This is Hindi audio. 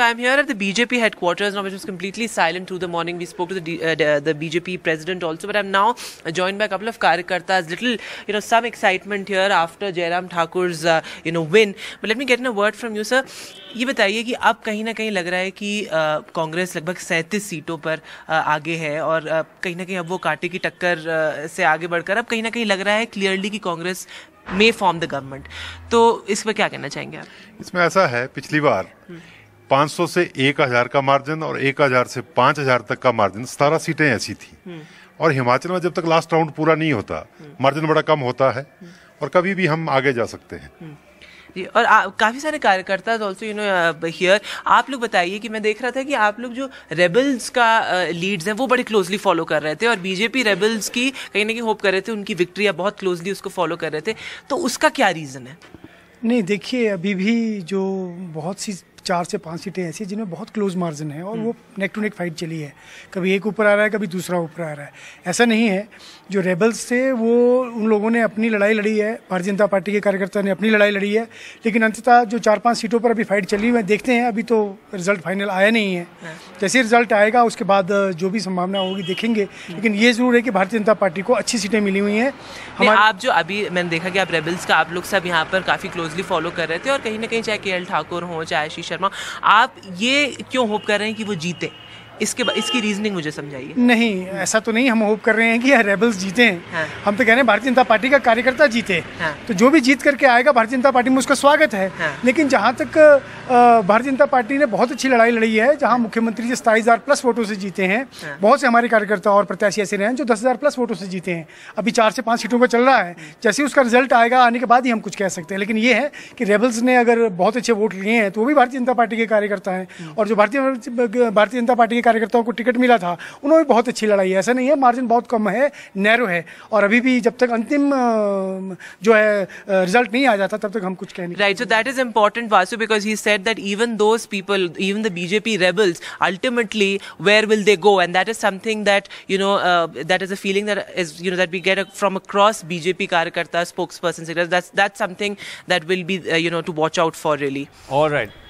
So I'm here at the BJP headquarters now, which was completely silent through the morning. We spoke to the D, uh, the BJP president also, but I'm now joined by a couple of karikartas. Little, you know, some excitement here after Jairam Thakur's uh, you know win. But let me get in a word from you, sir. ये बताइए कि अब कहीं ना कहीं लग रहा है कि कांग्रेस लगभग सैंतीस सीटों पर आगे है और कहीं ना कहीं अब वो कांटे की टक्कर से आगे बढ़कर अब कहीं ना कहीं लग रहा है क्लियरली कि Congress may form the government तो इस पर क्या कहना चाहेंगे आप इसमें ऐसा है पिछली बार 500 से 1000 का मार्जिन और 1000 से 5000 तक का मार्जिन सतारह सीटें ऐसी थी हम्म। और हिमाचल में जब तक लास्ट राउंड पूरा नहीं होता हम्म। मार्जिन बड़ा कम होता है हम्म। और कभी भी हम आगे जा सकते हैं जी और काफ़ी सारे कार्यकर्ता ऑल्सो यू नो हियर आप लोग बताइए कि मैं देख रहा था कि आप लोग जो रेबल्स का लीड्स uh, हैं वो बड़े क्लोजली फॉलो कर रहे थे और बीजेपी रेबल्स की कहीं ना कहीं होप कर रहे थे उनकी विक्ट्री या बहुत क्लोजली उसको फॉलो कर रहे थे तो उसका क्या रीज़न है नहीं देखिए अभी भी जो बहुत सी चार से पांच सीटें ऐसी जिनमें बहुत क्लोज मार्जिन है और हम्म। वो नेक टू नेक फाइट चली है कभी एक ऊपर आ रहा है कभी दूसरा ऊपर आ रहा है ऐसा नहीं है जो रेबल्स थे वो उन लोगों ने अपनी लड़ाई लड़ी है भारतीय जनता पार्टी के कार्यकर्ता ने अपनी लड़ाई लड़ी है लेकिन अंततः जो चार पाँच सीटों पर अभी फाइट चली हुई है देखते हैं अभी तो रिजल्ट फाइनल आया नहीं है हाँ। जैसे रिजल्ट आएगा उसके बाद जो भी संभावना होगी देखेंगे हम्म। लेकिन ये जरूर है कि भारतीय जनता पार्टी को अच्छी सीटें मिली हुई हैं हम आप जो अभी मैंने देखा कि आप रेबल्स का आप लोग सब यहाँ पर काफ़ी क्लोजली फॉलो कर रहे थे और कहीं ना कहीं चाहे के एल ठाकुर हों चाहे आशीष शर्मा आप ये क्यों होप कर रहे हैं कि वो जीते इसके इसकी रीजनिंग मुझे समझाइए नहीं ऐसा तो नहीं हम होप कर रहे हैं कि रेबल्स जीते हैं हाँ। हम तो कह रहे हैं भारतीय जनता पार्टी का कार्यकर्ता जीते हाँ। तो जो भी जीत करके आएगा भारतीय जनता पार्टी में उसका स्वागत है हाँ। लेकिन जहाँ तक भारतीय जनता पार्टी ने बहुत अच्छी लड़ाई लड़ी है जहाँ हाँ। मुख्यमंत्री जी सताईस प्लस वोटों से जीते हैं हाँ। बहुत से हमारे कार्यकर्ता और प्रत्याशी ऐसे रहे हैं जो दस प्लस वोटों से जीते हैं अभी चार से पाँच सीटों पर चल रहा है जैसे उसका रिजल्ट आएगा आने के बाद ही हम कुछ कह सकते हैं लेकिन ये है कि रेबल्स ने अगर बहुत अच्छे वोट लिए हैं तो वो भी भारतीय जनता पार्टी के कार्यकर्ता हैं हाँ। और जो भारतीय भारतीय जनता पार्टी के कार्यकर्ताओं को टिकट मिला था उन्होंने बहुत अच्छी लड़ाई है ऐसा नहीं है मार्जिन बहुत कम है नैरो है और अभी भी जब तक अंतिम जो है रिजल्ट नहीं आ जाता तब तक हम कुछ कह right so that is important Vasu because he said that even those people even the BJP rebels ultimately where will they go and that is something that you know that is a feeling that is you know that we get from across BJP कार्यकर्ता spokesperson That's that something that will be you know to watch out for really really. All